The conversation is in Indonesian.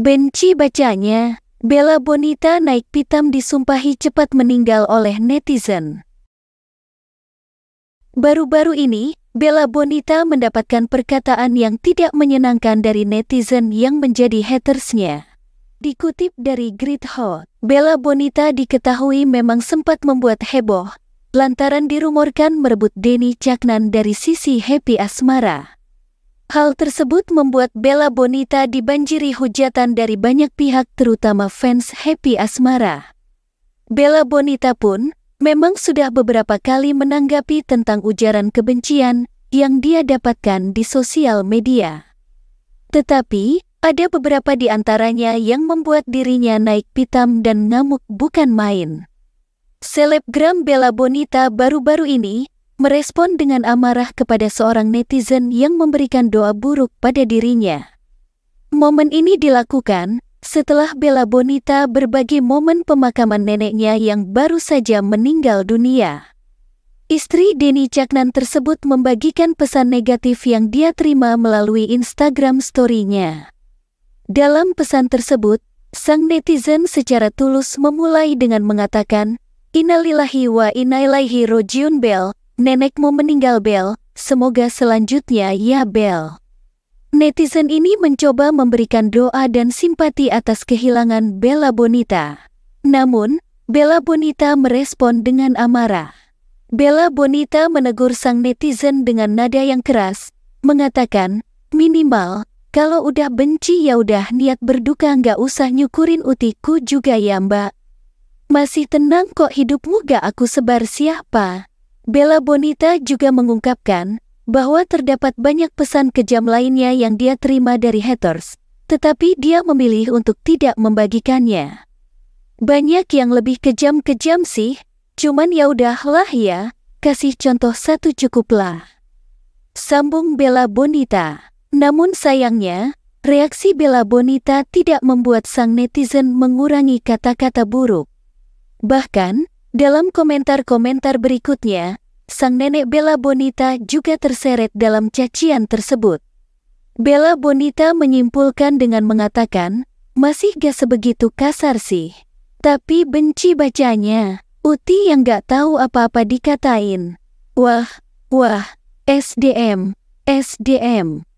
Benci bacanya, Bella Bonita naik pitam disumpahi cepat meninggal oleh netizen. Baru-baru ini, Bella Bonita mendapatkan perkataan yang tidak menyenangkan dari netizen yang menjadi hatersnya. Dikutip dari Grid Hot, Bella Bonita diketahui memang sempat membuat heboh lantaran dirumorkan merebut Denny Caknan dari sisi Happy Asmara. Hal tersebut membuat Bella Bonita dibanjiri hujatan dari banyak pihak terutama fans Happy Asmara. Bella Bonita pun memang sudah beberapa kali menanggapi tentang ujaran kebencian yang dia dapatkan di sosial media. Tetapi, ada beberapa di antaranya yang membuat dirinya naik pitam dan ngamuk bukan main. Selebgram Bella Bonita baru-baru ini merespon dengan amarah kepada seorang netizen yang memberikan doa buruk pada dirinya. Momen ini dilakukan setelah Bella Bonita berbagi momen pemakaman neneknya yang baru saja meninggal dunia. Istri Denny Caknan tersebut membagikan pesan negatif yang dia terima melalui Instagram story-nya. Dalam pesan tersebut, sang netizen secara tulus memulai dengan mengatakan, Innalillahi wa inna ilaihi rojiun Bel, nenekmu meninggal Bel, semoga selanjutnya ya Bel. Netizen ini mencoba memberikan doa dan simpati atas kehilangan Bella Bonita. Namun, Bella Bonita merespon dengan amarah. Bella Bonita menegur sang netizen dengan nada yang keras, mengatakan, minimal, kalau udah benci ya udah niat berduka nggak usah nyukurin utiku juga ya mbak. Masih tenang kok hidupmu gak aku sebar siapa. Bella Bonita juga mengungkapkan bahwa terdapat banyak pesan kejam lainnya yang dia terima dari haters, tetapi dia memilih untuk tidak membagikannya. Banyak yang lebih kejam-kejam sih, cuman ya udahlah ya, kasih contoh satu cukuplah. Sambung Bella Bonita. Namun sayangnya, reaksi Bella Bonita tidak membuat sang netizen mengurangi kata-kata buruk. Bahkan, dalam komentar-komentar berikutnya, sang nenek Bella Bonita juga terseret dalam cacian tersebut. Bella Bonita menyimpulkan dengan mengatakan, masih gak sebegitu kasar sih. Tapi benci bacanya, Uti yang gak tahu apa-apa dikatain. Wah, wah, SDM, SDM.